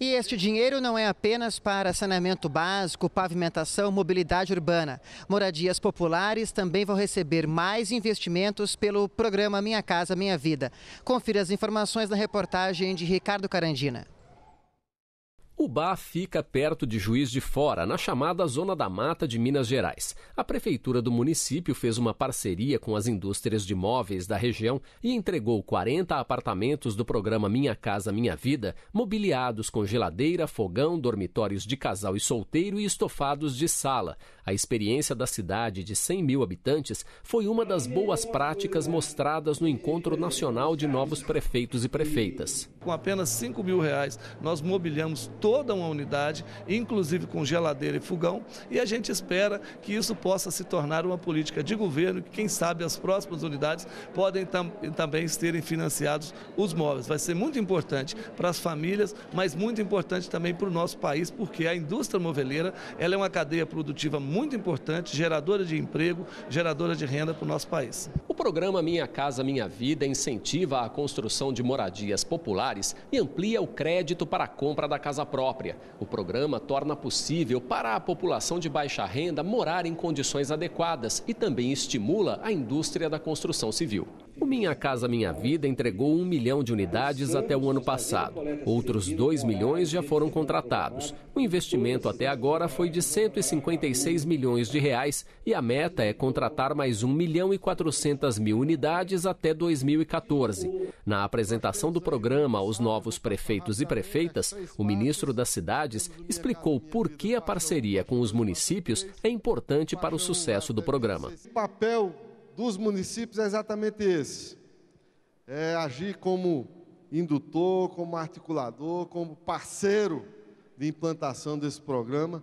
E este dinheiro não é apenas para saneamento básico, pavimentação, mobilidade urbana. Moradias populares também vão receber mais investimentos pelo programa Minha Casa Minha Vida. Confira as informações na reportagem de Ricardo Carandina. Ubá fica perto de Juiz de Fora, na chamada Zona da Mata de Minas Gerais. A prefeitura do município fez uma parceria com as indústrias de móveis da região e entregou 40 apartamentos do programa Minha Casa Minha Vida, mobiliados com geladeira, fogão, dormitórios de casal e solteiro e estofados de sala. A experiência da cidade de 100 mil habitantes foi uma das boas práticas mostradas no Encontro Nacional de Novos Prefeitos e Prefeitas. Com apenas 5 mil reais, nós mobiliamos todo toda uma unidade, inclusive com geladeira e fogão, e a gente espera que isso possa se tornar uma política de governo, que quem sabe as próximas unidades podem tam, também serem financiados os móveis. Vai ser muito importante para as famílias, mas muito importante também para o nosso país, porque a indústria moveleira ela é uma cadeia produtiva muito importante, geradora de emprego, geradora de renda para o nosso país. O programa Minha Casa Minha Vida incentiva a construção de moradias populares e amplia o crédito para a compra da casa própria própria. O programa torna possível para a população de baixa renda morar em condições adequadas e também estimula a indústria da construção civil. O Minha Casa Minha Vida entregou um milhão de unidades até o ano passado. Outros 2 milhões já foram contratados. O investimento até agora foi de 156 milhões de reais e a meta é contratar mais 1 milhão e 400 mil unidades até 2014. Na apresentação do programa aos novos prefeitos e prefeitas, o ministro das Cidades explicou por que a parceria com os municípios é importante para o sucesso do programa. O papel dos municípios é exatamente esse: é agir como indutor, como articulador, como parceiro de implantação desse programa